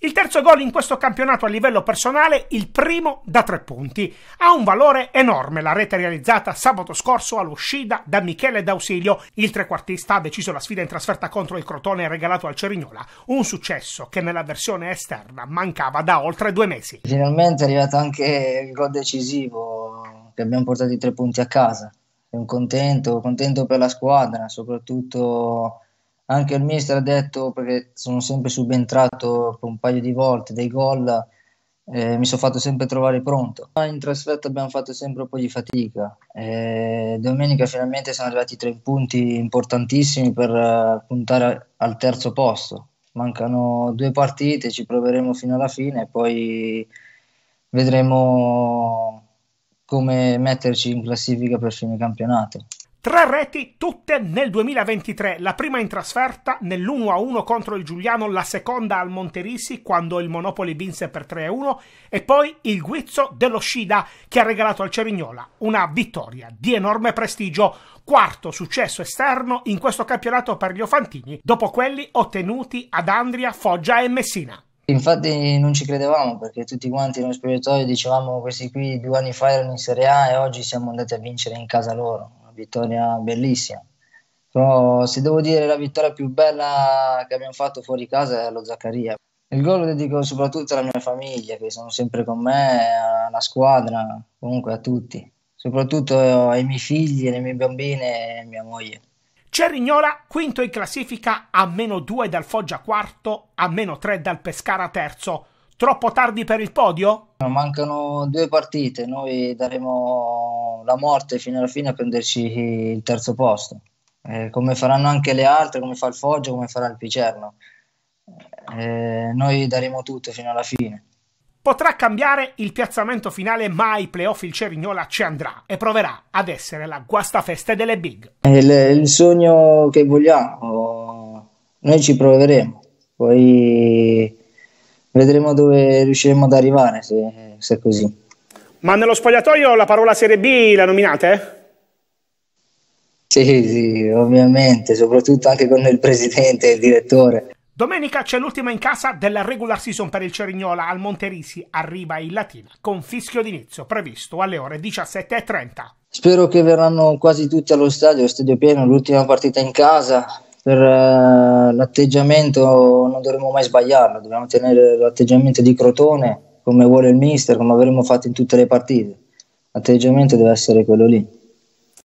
Il terzo gol in questo campionato a livello personale, il primo da tre punti. Ha un valore enorme la rete realizzata sabato scorso all'uscita da Michele D'Ausilio. Il trequartista ha deciso la sfida in trasferta contro il Crotone regalato al Cerignola. Un successo che nella versione esterna mancava da oltre due mesi. Finalmente è arrivato anche il gol decisivo che abbiamo portato i tre punti a casa. Sono contento, contento per la squadra, soprattutto anche il mister ha detto, perché sono sempre subentrato un paio di volte dei gol, eh, mi sono fatto sempre trovare pronto. ma In trasferta abbiamo fatto sempre un po' di fatica. Eh, domenica finalmente sono arrivati tre punti importantissimi per uh, puntare al terzo posto. Mancano due partite, ci proveremo fino alla fine e poi vedremo come metterci in classifica per fine campionato. Tre reti tutte nel 2023, la prima in trasferta nell'1-1 contro il Giuliano, la seconda al Monterisi quando il Monopoli vinse per 3-1 e poi il guizzo dello Scida che ha regalato al Cerignola una vittoria di enorme prestigio, quarto successo esterno in questo campionato per gli Ofantini dopo quelli ottenuti ad Andria, Foggia e Messina. Infatti non ci credevamo perché tutti quanti nello spogliatoio dicevamo questi qui due anni fa erano in Serie A e oggi siamo andati a vincere in casa loro, una vittoria bellissima. Però se devo dire la vittoria più bella che abbiamo fatto fuori casa è lo Zaccaria. Il gol lo dedico soprattutto alla mia famiglia che sono sempre con me, alla squadra, comunque a tutti, soprattutto ai miei figli, alle mie bambine e mia moglie. Cerignola quinto in classifica a meno 2 dal Foggia quarto, a meno 3 dal Pescara terzo. Troppo tardi per il podio? Mancano due partite, noi daremo la morte fino alla fine a prenderci il terzo posto, eh, come faranno anche le altre, come fa il Foggia, come farà il Picerno. Eh, noi daremo tutto fino alla fine potrà cambiare il piazzamento finale, ma ai playoff il Cerignola ci andrà e proverà ad essere la guastafeste delle big. È il, il sogno che vogliamo, noi ci proveremo, poi vedremo dove riusciremo ad arrivare se, se è così. Ma nello spogliatoio la parola Serie B la nominate? Sì, sì, ovviamente, soprattutto anche con il presidente e il direttore. Domenica c'è l'ultima in casa della regular season per il Cerignola al Monterisi, arriva in Latina con fischio d'inizio previsto alle ore 17.30. Spero che verranno quasi tutti allo stadio, stadio pieno, l'ultima partita in casa. Per eh, l'atteggiamento non dovremmo mai sbagliarlo, dobbiamo tenere l'atteggiamento di Crotone come vuole il mister, come avremmo fatto in tutte le partite. L'atteggiamento deve essere quello lì.